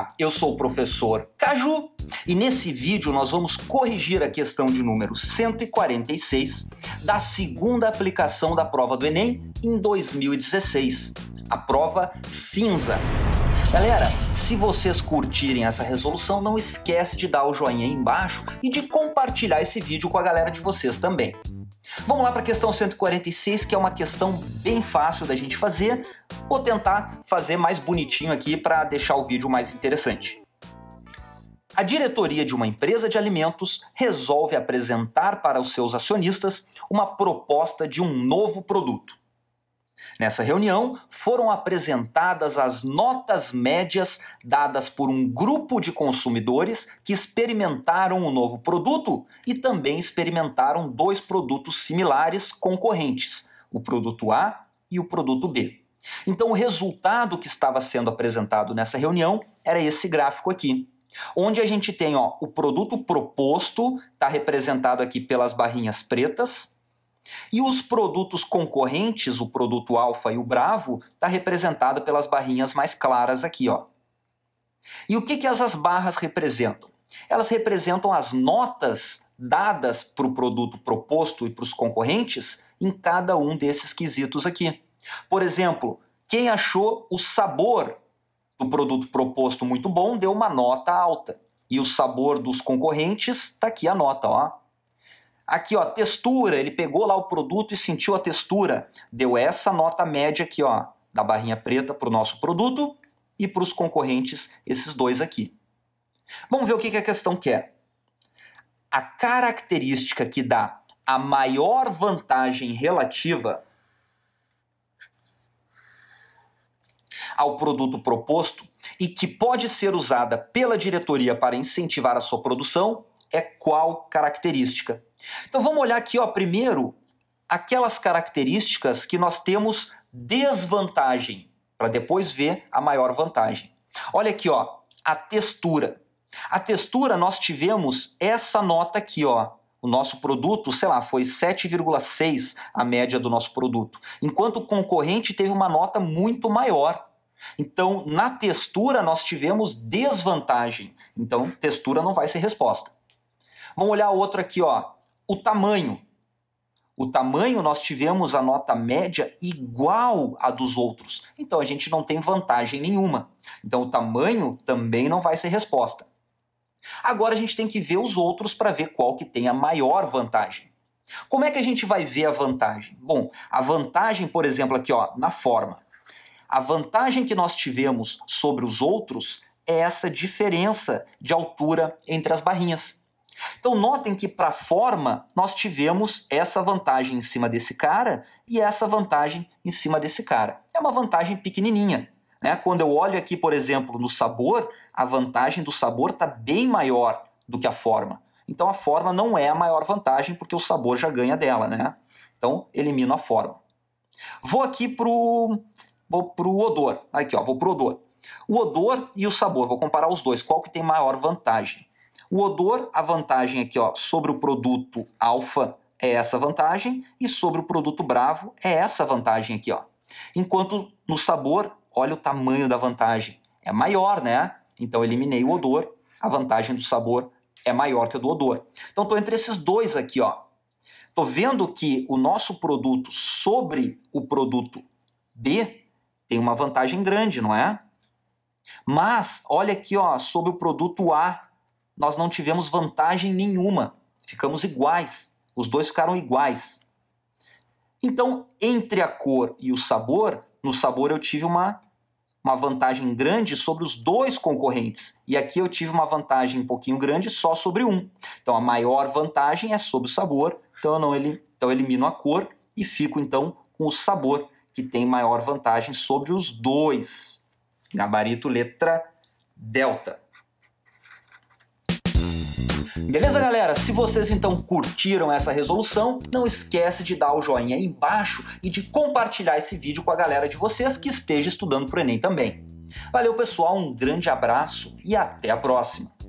Olá, eu sou o professor Caju e nesse vídeo nós vamos corrigir a questão de número 146 da segunda aplicação da prova do Enem em 2016, a prova cinza. Galera, se vocês curtirem essa resolução, não esquece de dar o joinha aí embaixo e de compartilhar esse vídeo com a galera de vocês também. Vamos lá para a questão 146, que é uma questão bem fácil da gente fazer. Vou tentar fazer mais bonitinho aqui para deixar o vídeo mais interessante. A diretoria de uma empresa de alimentos resolve apresentar para os seus acionistas uma proposta de um novo produto. Nessa reunião, foram apresentadas as notas médias dadas por um grupo de consumidores que experimentaram o novo produto e também experimentaram dois produtos similares concorrentes, o produto A e o produto B. Então, o resultado que estava sendo apresentado nessa reunião era esse gráfico aqui. Onde a gente tem ó, o produto proposto, está representado aqui pelas barrinhas pretas, e os produtos concorrentes, o produto alfa e o bravo, está representado pelas barrinhas mais claras aqui. Ó. E o que, que essas barras representam? Elas representam as notas dadas para o produto proposto e para os concorrentes em cada um desses quesitos aqui. Por exemplo, quem achou o sabor do produto proposto muito bom deu uma nota alta. E o sabor dos concorrentes está aqui a nota, ó, Aqui, ó, textura, ele pegou lá o produto e sentiu a textura. Deu essa nota média aqui, ó, da barrinha preta para o nosso produto e para os concorrentes, esses dois aqui. Vamos ver o que, que a questão quer. A característica que dá a maior vantagem relativa ao produto proposto e que pode ser usada pela diretoria para incentivar a sua produção é qual característica. Então vamos olhar aqui, ó, primeiro, aquelas características que nós temos desvantagem, para depois ver a maior vantagem. Olha aqui, ó, a textura. A textura nós tivemos essa nota aqui, ó. O nosso produto, sei lá, foi 7,6 a média do nosso produto, enquanto o concorrente teve uma nota muito maior. Então, na textura nós tivemos desvantagem. Então, textura não vai ser resposta. Vamos olhar outro aqui, ó. O tamanho. O tamanho nós tivemos a nota média igual à dos outros. Então a gente não tem vantagem nenhuma. Então o tamanho também não vai ser resposta. Agora a gente tem que ver os outros para ver qual que tem a maior vantagem. Como é que a gente vai ver a vantagem? Bom, a vantagem, por exemplo, aqui ó, na forma. A vantagem que nós tivemos sobre os outros é essa diferença de altura entre as barrinhas. Então notem que para a forma nós tivemos essa vantagem em cima desse cara e essa vantagem em cima desse cara. É uma vantagem pequenininha. Né? Quando eu olho aqui, por exemplo, no sabor, a vantagem do sabor está bem maior do que a forma. Então a forma não é a maior vantagem porque o sabor já ganha dela. Né? Então elimino a forma. Vou aqui para o odor. Aqui, ó, vou para o odor. O odor e o sabor, vou comparar os dois. Qual que tem maior vantagem? O odor, a vantagem aqui ó, sobre o produto alfa é essa vantagem e sobre o produto bravo é essa vantagem aqui. Ó. Enquanto no sabor, olha o tamanho da vantagem. É maior, né? Então eliminei o odor, a vantagem do sabor é maior que a do odor. Então estou entre esses dois aqui, ó. Estou vendo que o nosso produto sobre o produto B tem uma vantagem grande, não é? Mas olha aqui, ó, sobre o produto A nós não tivemos vantagem nenhuma, ficamos iguais, os dois ficaram iguais. Então, entre a cor e o sabor, no sabor eu tive uma, uma vantagem grande sobre os dois concorrentes, e aqui eu tive uma vantagem um pouquinho grande só sobre um. Então, a maior vantagem é sobre o sabor, então eu, não, então eu elimino a cor e fico então com o sabor, que tem maior vantagem sobre os dois. Gabarito letra delta. Beleza, galera? Se vocês então curtiram essa resolução, não esquece de dar o joinha aí embaixo e de compartilhar esse vídeo com a galera de vocês que esteja estudando para o Enem também. Valeu, pessoal, um grande abraço e até a próxima!